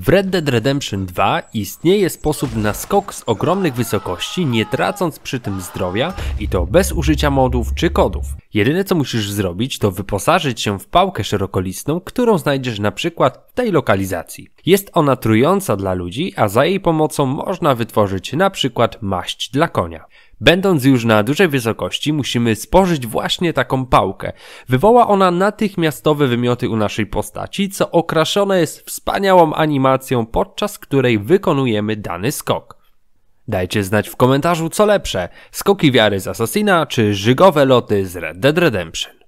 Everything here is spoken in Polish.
W Red Dead Redemption 2 istnieje sposób na skok z ogromnych wysokości, nie tracąc przy tym zdrowia i to bez użycia modów czy kodów. Jedyne co musisz zrobić to wyposażyć się w pałkę szerokolistną, którą znajdziesz na przykład w tej lokalizacji. Jest ona trująca dla ludzi, a za jej pomocą można wytworzyć na przykład maść dla konia. Będąc już na dużej wysokości, musimy spożyć właśnie taką pałkę. Wywoła ona natychmiastowe wymioty u naszej postaci, co okraszone jest wspaniałą animacją, podczas której wykonujemy dany skok. Dajcie znać w komentarzu co lepsze, skoki wiary z Assassina czy żygowe loty z Red Dead Redemption.